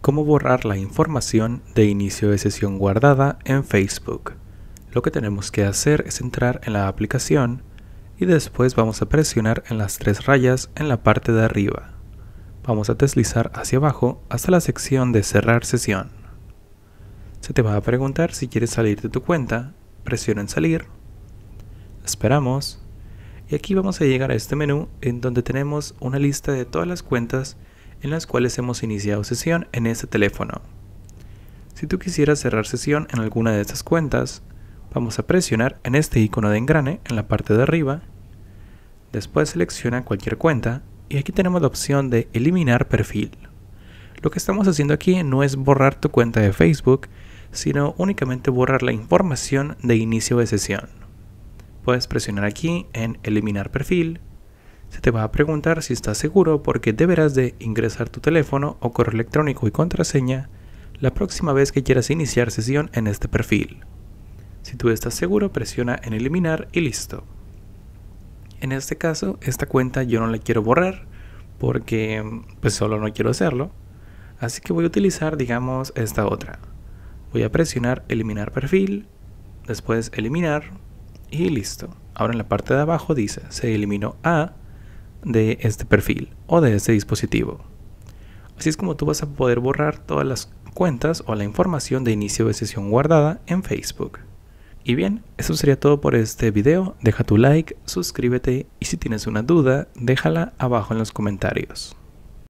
cómo borrar la información de inicio de sesión guardada en Facebook. Lo que tenemos que hacer es entrar en la aplicación y después vamos a presionar en las tres rayas en la parte de arriba. Vamos a deslizar hacia abajo hasta la sección de cerrar sesión. Se te va a preguntar si quieres salir de tu cuenta, presiona en salir, esperamos y aquí vamos a llegar a este menú en donde tenemos una lista de todas las cuentas en las cuales hemos iniciado sesión en este teléfono. Si tú quisieras cerrar sesión en alguna de estas cuentas, vamos a presionar en este icono de engrane en la parte de arriba, después selecciona cualquier cuenta y aquí tenemos la opción de eliminar perfil. Lo que estamos haciendo aquí no es borrar tu cuenta de Facebook, sino únicamente borrar la información de inicio de sesión. Puedes presionar aquí en eliminar perfil se te va a preguntar si estás seguro porque deberás de ingresar tu teléfono o correo electrónico y contraseña la próxima vez que quieras iniciar sesión en este perfil. Si tú estás seguro, presiona en eliminar y listo. En este caso, esta cuenta yo no la quiero borrar porque pues solo no quiero hacerlo. Así que voy a utilizar, digamos, esta otra. Voy a presionar eliminar perfil, después eliminar y listo. Ahora en la parte de abajo dice se eliminó a de este perfil o de este dispositivo. Así es como tú vas a poder borrar todas las cuentas o la información de inicio de sesión guardada en Facebook. Y bien, eso sería todo por este video. Deja tu like, suscríbete y si tienes una duda, déjala abajo en los comentarios.